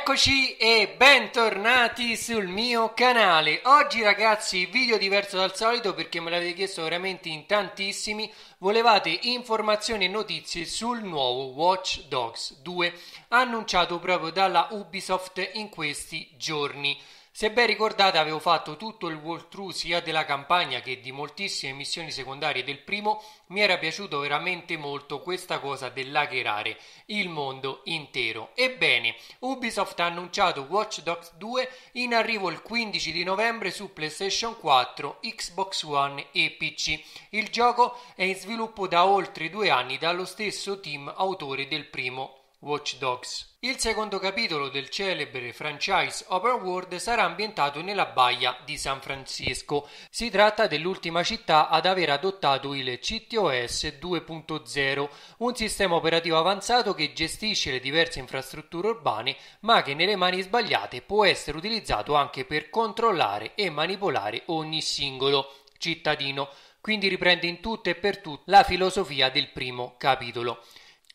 Eccoci e bentornati sul mio canale. Oggi ragazzi video diverso dal solito perché me l'avete chiesto veramente in tantissimi. Volevate informazioni e notizie sul nuovo Watch Dogs 2 annunciato proprio dalla Ubisoft in questi giorni. Se ben ricordate avevo fatto tutto il walkthrough sia della campagna che di moltissime missioni secondarie del primo, mi era piaciuto veramente molto questa cosa dell'hackerare il mondo intero. Ebbene, Ubisoft ha annunciato Watch Dogs 2 in arrivo il 15 di novembre su PlayStation 4, Xbox One e PC. Il gioco è in sviluppo da oltre due anni dallo stesso team autore del primo. Watch Dogs. Il secondo capitolo del celebre franchise Open World sarà ambientato nella baia di San Francisco. Si tratta dell'ultima città ad aver adottato il CTOS 2.0, un sistema operativo avanzato che gestisce le diverse infrastrutture urbane, ma che nelle mani sbagliate può essere utilizzato anche per controllare e manipolare ogni singolo cittadino. Quindi riprende in tutto e per tutto la filosofia del primo capitolo.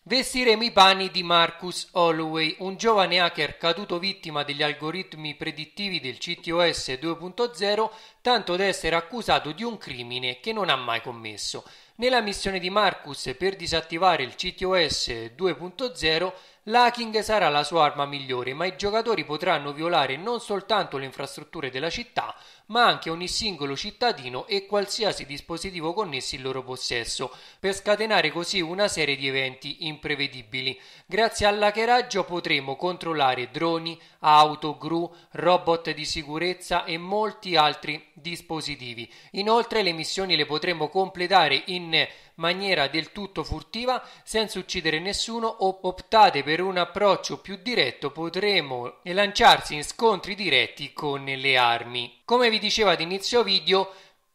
Vestiremo i panni di Marcus Holloway, un giovane hacker caduto vittima degli algoritmi predittivi del CTOS 2.0, tanto da essere accusato di un crimine che non ha mai commesso. Nella missione di Marcus per disattivare il CTOS 2.0 l'hacking sarà la sua arma migliore, ma i giocatori potranno violare non soltanto le infrastrutture della città, ma anche ogni singolo cittadino e qualsiasi dispositivo connesso in loro possesso, per scatenare così una serie di eventi imprevedibili. Grazie all'hackeraggio potremo controllare droni, auto, gru, robot di sicurezza e molti altri dispositivi. Inoltre le missioni le potremo completare in in maniera del tutto furtiva senza uccidere nessuno o optate per un approccio più diretto potremo lanciarsi in scontri diretti con le armi. Come vi dicevo ad inizio video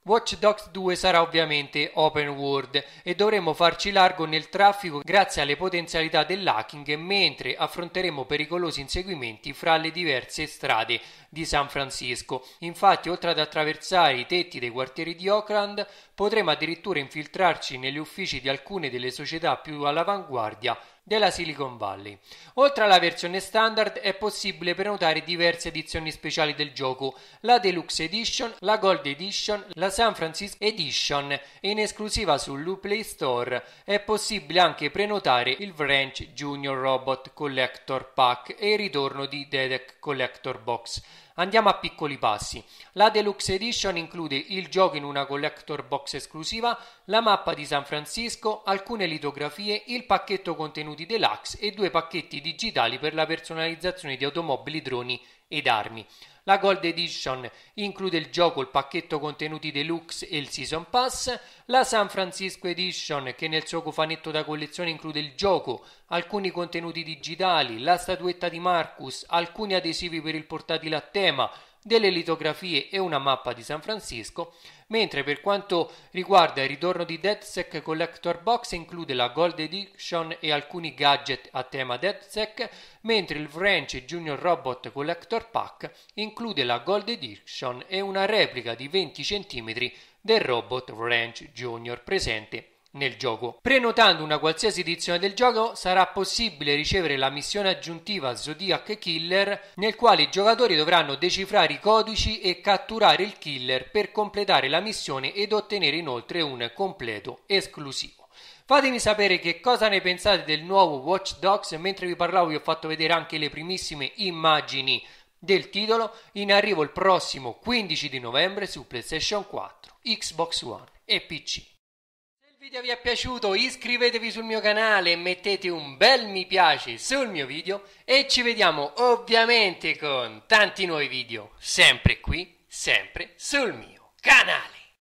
Watch Dogs 2 sarà ovviamente open world e dovremo farci largo nel traffico grazie alle potenzialità dell'hacking mentre affronteremo pericolosi inseguimenti fra le diverse strade di San Francisco. Infatti, oltre ad attraversare i tetti dei quartieri di Oakland, potremo addirittura infiltrarci negli uffici di alcune delle società più all'avanguardia della Silicon Valley. Oltre alla versione standard è possibile prenotare diverse edizioni speciali del gioco, la Deluxe Edition, la Gold Edition, la San Francisco Edition in esclusiva sull'Uplay Store. È possibile anche prenotare il Wrench Junior Robot Collector Pack e il ritorno di Dedek Collector Box. Andiamo a piccoli passi. La Deluxe Edition include il gioco in una collector box esclusiva, la mappa di San Francisco, alcune litografie, il pacchetto contenuti deluxe e due pacchetti digitali per la personalizzazione di automobili, droni ed armi. La Gold Edition include il gioco, il pacchetto contenuti deluxe e il Season Pass, la San Francisco Edition che nel suo cofanetto da collezione include il gioco, alcuni contenuti digitali, la statuetta di Marcus, alcuni adesivi per il portatile a tema, delle litografie e una mappa di San Francisco, mentre per quanto riguarda il ritorno di DedSec Collector Box include la Gold Edition e alcuni gadget a tema DedSec, mentre il French Junior Robot Collector Pack include la Gold Edition e una replica di 20 cm del robot French Junior presente nel gioco. Prenotando una qualsiasi edizione del gioco sarà possibile ricevere la missione aggiuntiva Zodiac Killer nel quale i giocatori dovranno decifrare i codici e catturare il killer per completare la missione ed ottenere inoltre un completo esclusivo. Fatemi sapere che cosa ne pensate del nuovo Watch Dogs, mentre vi parlavo vi ho fatto vedere anche le primissime immagini del titolo, in arrivo il prossimo 15 di novembre su PlayStation 4, Xbox One e PC video vi è piaciuto iscrivetevi sul mio canale mettete un bel mi piace sul mio video e ci vediamo ovviamente con tanti nuovi video sempre qui, sempre sul mio canale.